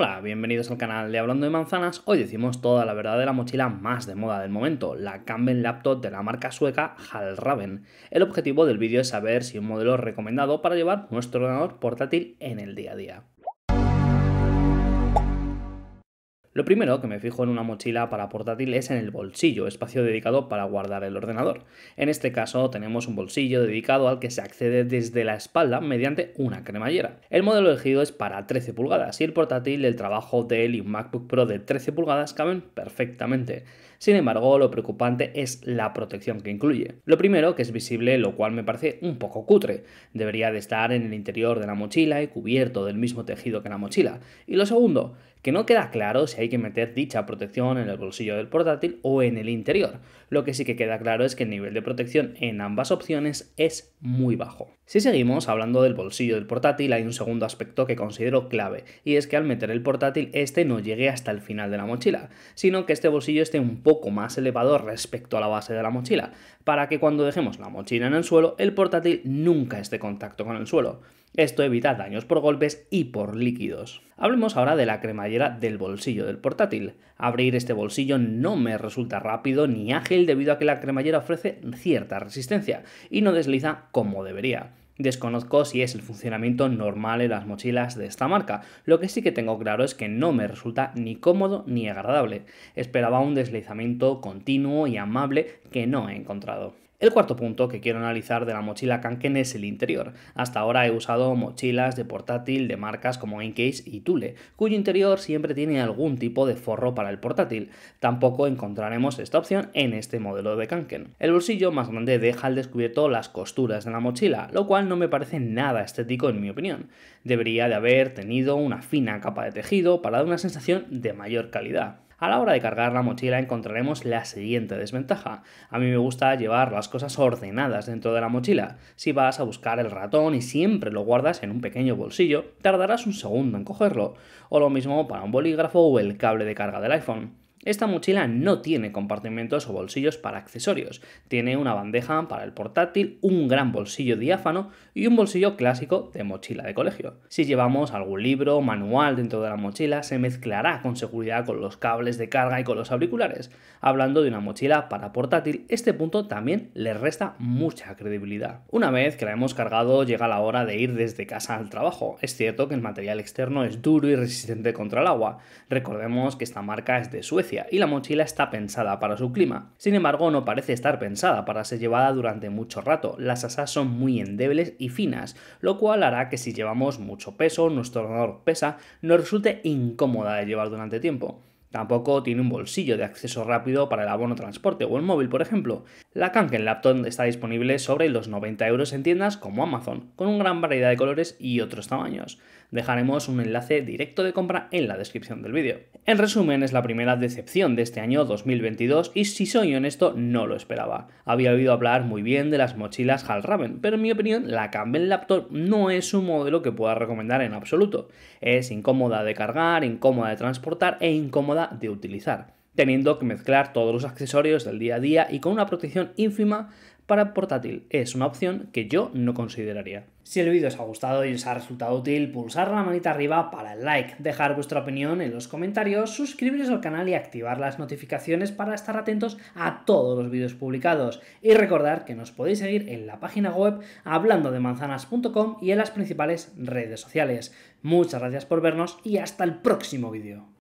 Hola, bienvenidos al canal de Hablando de Manzanas. Hoy decimos toda la verdad de la mochila más de moda del momento, la Camben Laptop de la marca sueca Halraven. El objetivo del vídeo es saber si un modelo es recomendado para llevar nuestro ordenador portátil en el día a día. Lo primero que me fijo en una mochila para portátil es en el bolsillo, espacio dedicado para guardar el ordenador. En este caso tenemos un bolsillo dedicado al que se accede desde la espalda mediante una cremallera. El modelo elegido es para 13 pulgadas y el portátil el trabajo de él y un MacBook Pro de 13 pulgadas caben perfectamente. Sin embargo, lo preocupante es la protección que incluye. Lo primero, que es visible, lo cual me parece un poco cutre. Debería de estar en el interior de la mochila y cubierto del mismo tejido que la mochila. Y lo segundo, que no queda claro si hay que meter dicha protección en el bolsillo del portátil o en el interior. Lo que sí que queda claro es que el nivel de protección en ambas opciones es muy bajo. Si seguimos hablando del bolsillo del portátil, hay un segundo aspecto que considero clave, y es que al meter el portátil este no llegue hasta el final de la mochila, sino que este bolsillo esté un poco más elevado respecto a la base de la mochila, para que cuando dejemos la mochila en el suelo, el portátil nunca esté en contacto con el suelo. Esto evita daños por golpes y por líquidos. Hablemos ahora de la cremallera del bolsillo del portátil. Abrir este bolsillo no me resulta rápido ni ágil debido a que la cremallera ofrece cierta resistencia y no desliza como debería. Desconozco si es el funcionamiento normal en las mochilas de esta marca, lo que sí que tengo claro es que no me resulta ni cómodo ni agradable. Esperaba un deslizamiento continuo y amable que no he encontrado. El cuarto punto que quiero analizar de la mochila Kanken es el interior. Hasta ahora he usado mochilas de portátil de marcas como Incase y Thule, cuyo interior siempre tiene algún tipo de forro para el portátil. Tampoco encontraremos esta opción en este modelo de Kanken. El bolsillo más grande deja al descubierto las costuras de la mochila, lo cual no me parece nada estético en mi opinión. Debería de haber tenido una fina capa de tejido para dar una sensación de mayor calidad. A la hora de cargar la mochila encontraremos la siguiente desventaja. A mí me gusta llevar las cosas ordenadas dentro de la mochila. Si vas a buscar el ratón y siempre lo guardas en un pequeño bolsillo, tardarás un segundo en cogerlo. O lo mismo para un bolígrafo o el cable de carga del iPhone. Esta mochila no tiene compartimentos o bolsillos para accesorios, tiene una bandeja para el portátil, un gran bolsillo diáfano y un bolsillo clásico de mochila de colegio. Si llevamos algún libro o manual dentro de la mochila, se mezclará con seguridad con los cables de carga y con los auriculares. Hablando de una mochila para portátil, este punto también le resta mucha credibilidad. Una vez que la hemos cargado, llega la hora de ir desde casa al trabajo. Es cierto que el material externo es duro y resistente contra el agua. Recordemos que esta marca es de Suecia y la mochila está pensada para su clima. Sin embargo, no parece estar pensada para ser llevada durante mucho rato. Las asas son muy endebles y finas, lo cual hará que si llevamos mucho peso, nuestro ordenador pesa, nos resulte incómoda de llevar durante tiempo. Tampoco tiene un bolsillo de acceso rápido para el abono transporte o el móvil, por ejemplo. La Kanken Laptop está disponible sobre los 90 euros en tiendas como Amazon, con una gran variedad de colores y otros tamaños. Dejaremos un enlace directo de compra en la descripción del vídeo. En resumen, es la primera decepción de este año 2022 y si soy honesto, no lo esperaba. Había oído hablar muy bien de las mochilas Hal Raven, pero en mi opinión, la Kanken Laptop no es un modelo que pueda recomendar en absoluto. Es incómoda de cargar, incómoda de transportar e incómoda de utilizar, teniendo que mezclar todos los accesorios del día a día y con una protección ínfima para portátil. Es una opción que yo no consideraría. Si el vídeo os ha gustado y os ha resultado útil, pulsar la manita arriba para el like, dejar vuestra opinión en los comentarios, suscribiros al canal y activar las notificaciones para estar atentos a todos los vídeos publicados. Y recordar que nos podéis seguir en la página web hablando-de-manzanas.com y en las principales redes sociales. Muchas gracias por vernos y hasta el próximo vídeo.